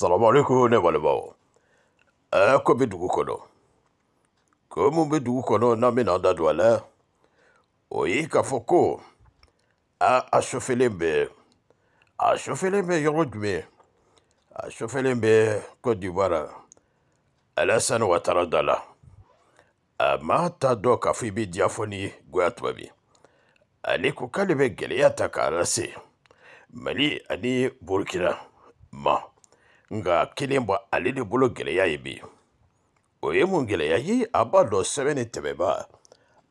Salamu alaikum ne balibaw. Ẹ eh, kó bí dugu kɔnɔ. Kò mú bí dugu kɔnɔ náà mi náà dadu alẹ́. O yí k'a fɔ ko a asofelen bɛ asofelen bɛ yɔrɔ jumɛn? Asofelen bɛ ala d'Ivoire wa Ouattara da la. A ma ta dɔn k'a fɔ i bɛ diya fɔ ni goya tuma min. Ale ko k'ale bɛ gɛlɛya ta k'a lase Mali ani Burukina ma. nka kelen bɔ ale de bolo gɛlɛya ye bi o ye mun gɛlɛya ye a b'a dɔn sɛbɛn ni tɛmɛba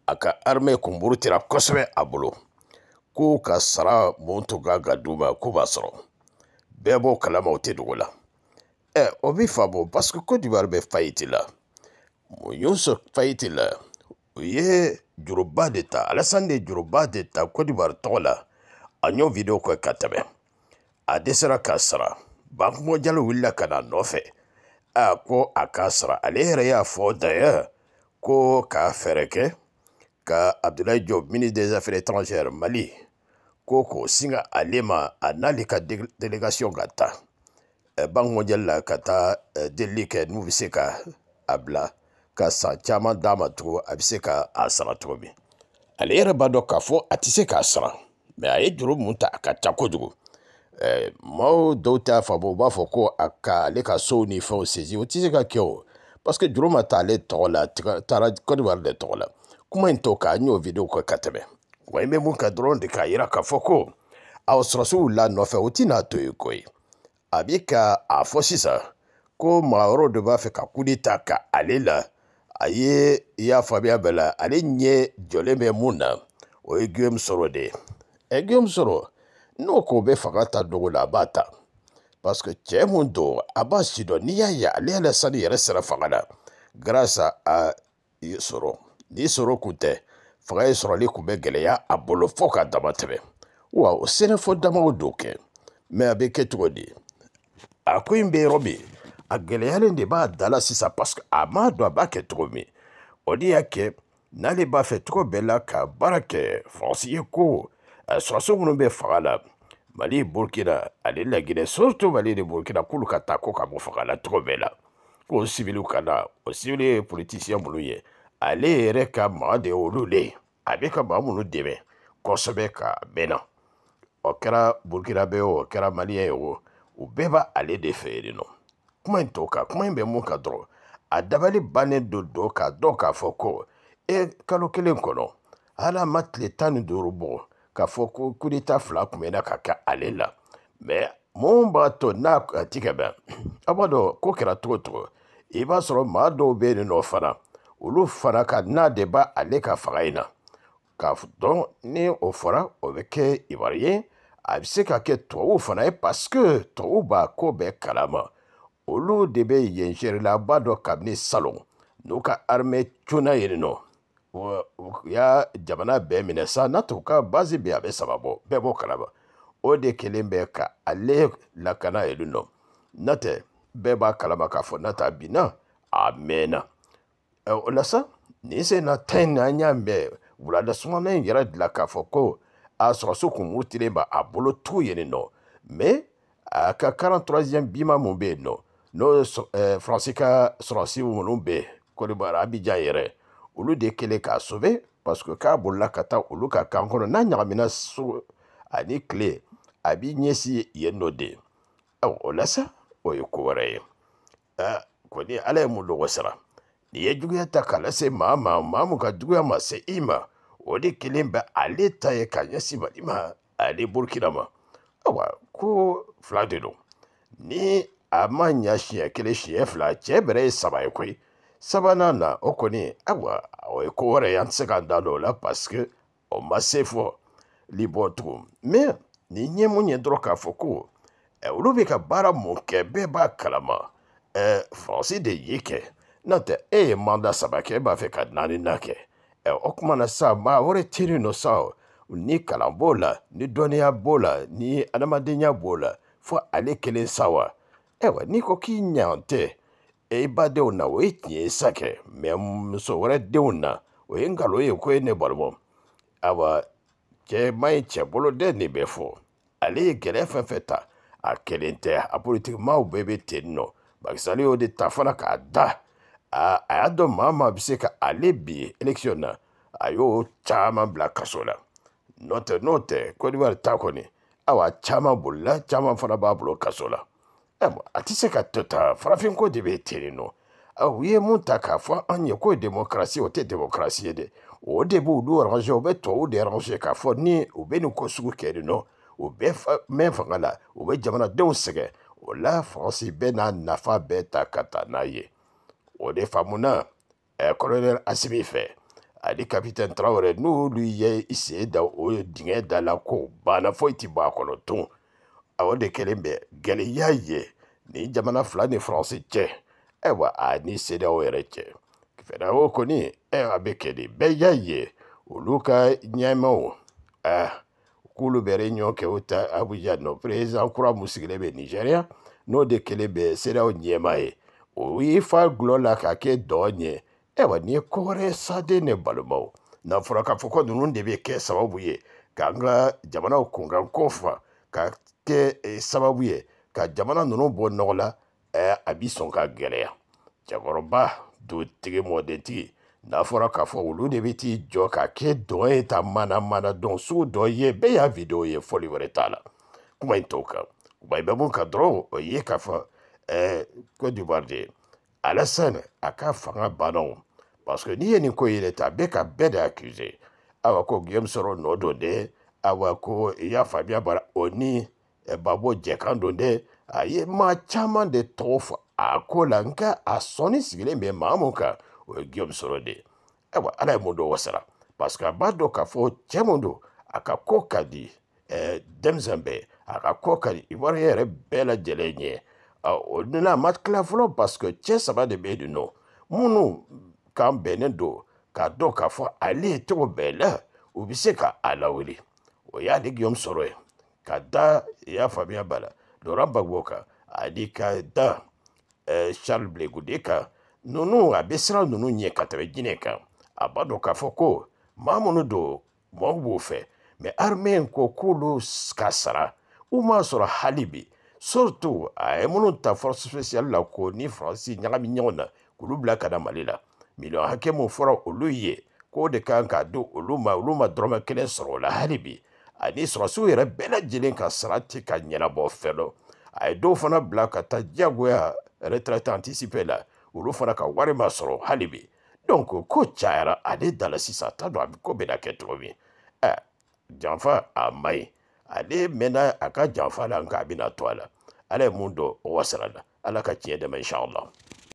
a ka arime kunburu tira kosɛbɛ a bolo ko ka sara mun tun kan ka d'u ma k'u b'a sɔrɔ bɛɛ b'o kalama o tɛ dogo la ɛ o bɛ faamu paseke cote d'ivoire bɛ fayiti la munyonso fayiti la u ye juruba de ta alasan de juruba de ta cote d'ivoire tɔgɔ la a y'o video kɛ ka tɛmɛ a dɛsɛra k'a sara Bankumo Jalo wulila ka na nɔfɛ a ko a k'a sara ale yɛrɛ y'a fɔ daya ko k'a fɛɛrɛ kɛ ka Abdoulaye Diop ministre des affaires étrangères Mali ko k'o singa ale ma a n'ale ka délégation ka taa Bankumo Jalo la ka taa delili kɛ n'u bɛ se ka a bila ka san caman d'a ma tugun a bɛ se ka a sara cogo min ale yɛrɛ b'a dɔn k'a fɔ a tɛ se k'a sara mɛ a ye juru mun ta a ka ca kojugu maaw dɔw t'a faamu u b'a fɔ ko a ka ale ka sow ni fɛnw sezi o tɛ se ka kɛ o parce que juru ma taa ale tɔgɔ la taara kɔdiwari de tɔgɔ la kuma in to k'a n y'o videw kɛ ka tɛmɛ wa n bɛ mun kan dɔrɔn de k'a yira k'a fɔ ko a sɔrɔsiw la nɔfɛ o tɛna to yen koyi a bɛ ka a fɔ sisan ko maa wɛrɛw de b'a fɛ ka kudi ta ka ale la a ye i y'a faamuya bɛɛ la ale ɲɛ jɔlen bɛ mun na o ye guillaume sɔrɔ de ye ɛ guillaume sɔrɔ n'o ko bɛ fanga ta dogo la a b'a ta parce que cɛ mun don a b'a si dɔn n'i y'a ye ale yɛrɛ sani yɛrɛ sera fanga la grâce à sɔrɔ ni sɔrɔ kun tɛ fanga in sɔrɔli kun bɛ gɛlɛya a bolo fo k'a dama tɛmɛ wa o sɛnɛfɔ damaw don kɛ mɛ a bɛ kɛ cogo di a ko in bɛ yɔrɔ min a gɛlɛyalen de b'a da la sisan parce que a m'a dɔn a b'a kɛ cogo min o de y'a kɛ n'ale b'a fɛ cogo bɛɛ la ka baara kɛ faransi ye ko sɔrɔsi minnu bɛ fanga la mali burkina ani laginɛ surtout mali ni burkina k'olu ka taa ko ka bɔ fanga la tɔgɔ bɛɛ la ko sibili ka na o sibili ye politisiyɛn minnu ye ale yɛrɛ ka maa de olu le a bɛ ka maa minnu dɛmɛ kosɛbɛ ka mɛn na o kɛra burkina bɛ o kɛra maliyɛn ye o u bɛɛ b'a ale de fɛ yen nɔ kuma in t'o kan kuma in bɛ mun kan dɔrɔn a dabali bannen don dɔ k'a dɔn k'a fɔ ko e kalo kelen kɔnɔ hali a ma tile tan ni duuru bɔ k'a fɔ ko kudeta fila kun bɛna ka kɛ ale la mɛ mun b'a to n'a ti ka bɛn a b'a dɔn ko kɛra cogo cogo i b'a sɔrɔ maa dɔw bɛ yen nɔ fana olu fana ka n'a de b'a ale ka faga in na k'a dɔn ni o fɔra o bɛ kɛ ibari ye a bɛ se ka kɛ tubabuw fana ye parce que tubabuw b'a ko bɛɛ kalama olu de bɛ yen seerela a b'a dɔn kabini salon n'u ka armée cunna yen nɔ. u y'a jamana bɛɛ minɛ sa n'a to ka bazi bɛ a bɛ saba bɔ bɛɛ b'o kalama o de kelen bɛ ka ale lakana yen nɔ n'o tɛ bɛɛ b'a kalama k'a fɔ n'a ta binna a mɛnna o la sa nin sen na tan in na an y'a mɛn wulada sumana in yɛrɛ dilan k'a fɔ ko a sɔrɔso kun murutilen ba a bolo t'u yen nɔ mɛ a ka karan troisième bima mun bɛ yen nɔ n'o ye faransi ka sɔrɔsi minnu bɛ yen kɔdiwari abijan yɛrɛ olu de ye k'a sauve parce k'a bolila ka taa olu ka kan kɔnɔ n'a ɲagamina so ani tile a b'i ɲɛsi yen nɔ de o la sa o ye ko wɛrɛ ye kɔni ala ye mun lɔgɔ sara ni ye juguya ta k'a lase maa ma maa mun ka juguya ma se i ma o de kelen bɛ ale ta ye ka ɲɛsi mali ma ale burukina ma awa ko fila de don ni a ma ɲa siɲɛ kelen siɲɛ fila cɛ bɛrɛ ye saba ye koyi sabanan na o kɔni ayiwa o ye ko wɛrɛ ye an tɛ se k'an da don o la parce o ma se fɔ libɔ tugun mais ni ɲɛ mun ye dɔrɔn k'a fɔ ko e, ɛ olu bɛ ka baara mun kɛ bɛɛ b'a kalama ɛ e, faransi de ye e, kɛ n'o tɛ e ye manda saba kɛ e b'a fɛ ka naani na kɛ ɛ o kuma na sa maa wɛrɛ tɛ nɔ sa o ni kalan b'o la ni dɔnniya b'o la ni adamadenya b'o la fo ale kelen sa wa ayiwa n'i ko k'i ɲan tɛ i badenw na o ye tiɲɛ ye sa kɛ mɛ muso wɛrɛ denw na o ye nkalon ye ko ye ne balimɔ awa cɛ man ɲi cɛ bolo dɛ nin bɛ fɔ ale ye gɛlɛya fɛn fɛn ta a kelen tɛ a politikimaw bɛɛ bɛ ten nɔ bakisale y'o de ta fana k'a da a y'a dɔn maa maa bɛ se ka ale bi election na a y'o caman bila kaso la n'o tɛ n'o tɛ kɔdiwari ta kɔni awa caman bolila caman fana b'a bolo kaso la a tɛ se ka to ta farafinko de bɛ ten nɔ u ye mun ta k'a fɔ an ye ko demokarasi o tɛ demokarasi ye dɛ o de b'olu range u bɛ tubabu de range k'a fɔ ni u bɛ nin ko sugu kɛ nin nɔ u bɛ mɛn fanga la u bɛ jamanadenw sɛgɛn o la faransi bɛ n'a nafa bɛɛ ta ka taa n'a ye o de faamuna kɔlɔnɛl asibi fɛ ani kapitɛni tarawele n'olu ye i sen da o dingɛ da la ko banna foyi tɛ bɔ a kɔnɔ tun Awo de kɛlen bɛ gɛlɛya ye ni jamana fila ni faransi cɛ ayiwa ani seerew yɛrɛ cɛ fɛɛrɛw kɔni a bɛ kɛ de bɛɛ y'a ye olu ka ɲɛmaw k'olu bɛ reɲɔgɔn kɛ o ta abuja nɔ perezan kura mun sigilen bɛ nigeriya n'o de kelen bɛ seerew ɲɛma ye o y'i fa gulɔ la k'a kɛ dɔ ɲɛ ayiwa nin ye ko saden ne balimaw n'a fɔra k'a fɔ ko ninnu de bɛ kɛ sababu ye k'an ka jamanaw kunkan ko fa ka kɛ sababu ye ka jamana ninnu bɔ nɔgɔ la a bi sɔn ka gɛlɛya cɛkɔrɔba dutigi mɔdentigi n'a fɔra k'a fɔ olu de bɛ t'i jɔ ka kɛ dɔ ye ta mana mana dɔn sugu dɔ ye bɛɛ y'a video ye fɔli wɛrɛ t'a la kuma in t'o kan wa i bɛ mun kan dɔrɔn o ye k'a fɔ ɛɛ ko dubarde de ye alassane a ka fanga banna o parce que n'i ye nin ko yɛrɛ ta a bɛ ka bɛɛ de accuse awa ko guillaume sɔrɔ nɔ don dɛ awa ko i y'a faamuya bara o ni eh, babo jɛkan don dɛ a ye maa caman de tɔgɔ fɔ a ko la nka a sɔnni sigilen bɛ maa mun kan o eh, ye guillaume soro de ye ayiwa ala ye mun dɔ wasara parce que a b'a dɔn k'a fɔ cɛ mun don a ka ko ka di ɛɛ eh, denmisɛn bɛɛ a ka ko ka di ivoirien yɛrɛ bɛɛ lajɛlen ɲɛ o nana a ma tila fɔlɔ parce que cɛ saba de bɛ yen nɔ minnu kan bɛnnen don k'a dɔn k'a fɔ ale ye cogo bɛɛ la u bɛ se ka a lawuli o y'a de giyɔmu sɔrɔ ye ka da i y'a faamuya b'a la laurent gbagbo kan ani ka da eh, charles blegude kan ninnu a bɛ siran ninnu ɲɛ ka tɛmɛ jinɛ kan a b'a dɔn k'a fɔ ko maa minnu don mɔgɔw b'o fɛ mɛ armée in ko k'olu ka sara u m'a sɔrɔ hali bi surtout a ye minnu ta force spéciale la ko ni faransi ɲagami ɲɔgɔn na k'olu bila ka na mali la miliyɔn hakɛ min fɔra olu ye k'o de kan k'a di olu ma olu ma dɔrɔmɛ kelen sɔrɔ o la hali bi ani sɔrɔsiw yɛrɛ bɛɛ lajɛlen ka sara tɛ ka ɲɛnabɔ fɛn dɔ a ye dɔw fana bila ka taa diyagoya retraite anticipe la olu fana ka wari ma sɔrɔ hali bi donc ko cayara ale da la sisan t'a dɔn a ko bɛna kɛ cogo min ɛ janfa a ma ɲi ale mɛnna a ka janfa la nka a bɛna to a la ala ye mun dɔn o wasara la ala ka tiɲɛ dɛmɛ inshallah